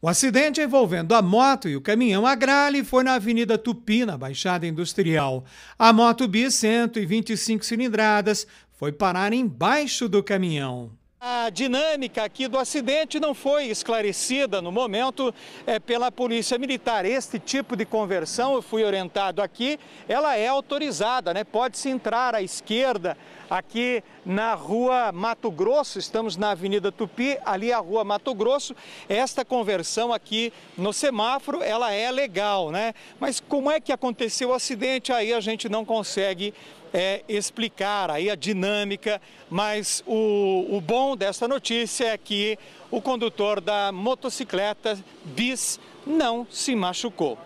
O acidente envolvendo a moto e o caminhão Agrale foi na Avenida Tupi, na Baixada Industrial. A moto B 125 cilindradas foi parar embaixo do caminhão. A dinâmica aqui do acidente não foi esclarecida no momento é, pela Polícia Militar. Este tipo de conversão, eu fui orientado aqui, ela é autorizada, né? Pode-se entrar à esquerda aqui na rua Mato Grosso, estamos na Avenida Tupi, ali é a rua Mato Grosso. Esta conversão aqui no semáforo, ela é legal, né? Mas como é que aconteceu o acidente? Aí a gente não consegue é, explicar aí a dinâmica, mas o, o bom desta notícia é que o condutor da motocicleta bis não se machucou.